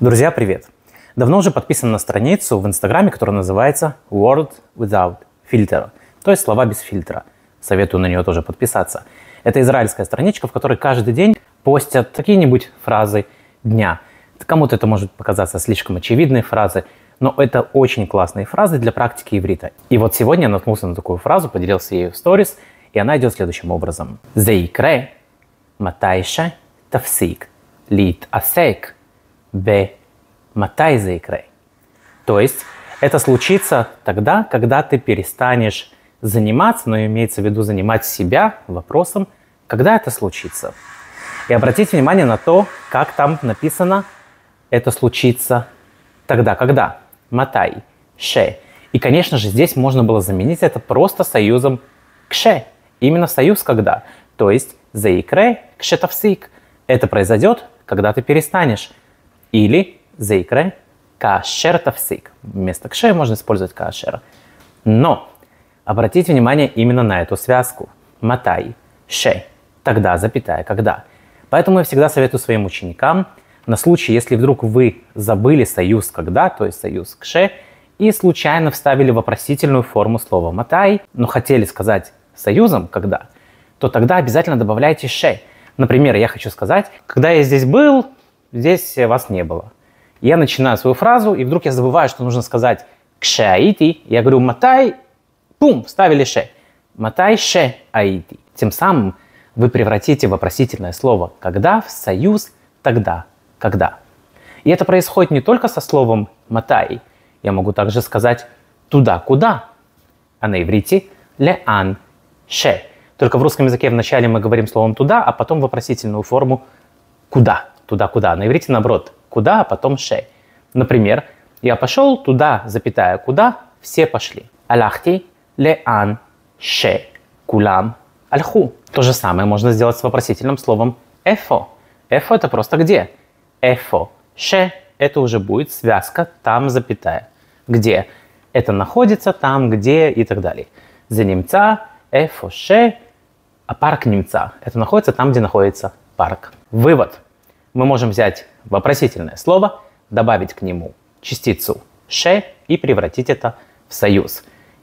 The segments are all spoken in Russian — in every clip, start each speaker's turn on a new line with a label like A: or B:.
A: Друзья, привет! Давно уже подписан на страницу в Инстаграме, которая называется World Without Filter, то есть слова без фильтра. Советую на нее тоже подписаться. Это израильская страничка, в которой каждый день постят какие-нибудь фразы дня. Кому-то это может показаться слишком очевидной фразой, но это очень классные фразы для практики иврита. И вот сегодня я наткнулся на такую фразу, поделился ею в сторис, и она идет следующим образом. Зейкре матайша тафсик лит Асек бе матай заикрай. То есть это случится тогда, когда ты перестанешь заниматься, но имеется в виду занимать себя вопросом, когда это случится. И обратите внимание на то, как там написано «это случится тогда, когда». Матай, ше. И, конечно же, здесь можно было заменить это просто союзом кше. Именно союз когда. То есть заикре кшетавсик. Это произойдет, когда ты перестанешь или заикре кашер тавсик. Вместо кше можно использовать кашера. Но обратите внимание именно на эту связку. Матай, ше, тогда, запятая, когда. Поэтому я всегда советую своим ученикам на случай, если вдруг вы забыли союз когда, то есть союз кше, и случайно вставили вопросительную форму слова матай, но хотели сказать союзом когда, то тогда обязательно добавляйте ше. Например, я хочу сказать, когда я здесь был, здесь вас не было. Я начинаю свою фразу, и вдруг я забываю, что нужно сказать кшеаити. Я говорю матай, пум, вставили ше. Матай ше аити. Тем самым вы превратите вопросительное слово «когда» в союз «тогда», «когда». И это происходит не только со словом «матай». Я могу также сказать «туда, куда», а на иврите «ле ан ше». Только в русском языке вначале мы говорим словом «туда», а потом вопросительную форму «куда» туда-куда. На иврите наоборот, куда, а потом ше. Например, я пошел туда, запятая, куда, все пошли. Аляхти ле ан ше кулам альху. То же самое можно сделать с вопросительным словом эфо. Эфо это просто где. Эфо ше это уже будет связка там запятая. Где это находится, там где и так далее. За немца эфо ше, а парк немца это находится там, где находится парк. Вывод мы можем взять вопросительное слово, добавить к нему частицу «ше» и превратить это в союз.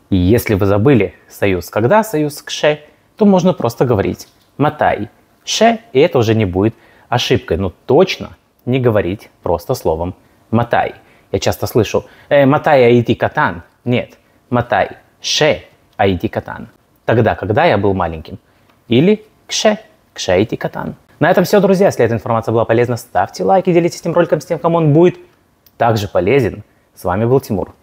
A: И если вы забыли союз «когда», союз к «ше», то можно просто говорить «матай», «ше», и это уже не будет ошибкой. Но точно не говорить просто словом «матай». Я часто слышу э, «матай айти катан». Нет, «матай ше айти катан». Тогда, когда я был маленьким. Или «кше», «кше айти катан». На этом все, друзья. Если эта информация была полезна, ставьте лайки, делитесь этим роликом с тем, кому он будет также полезен. С вами был Тимур.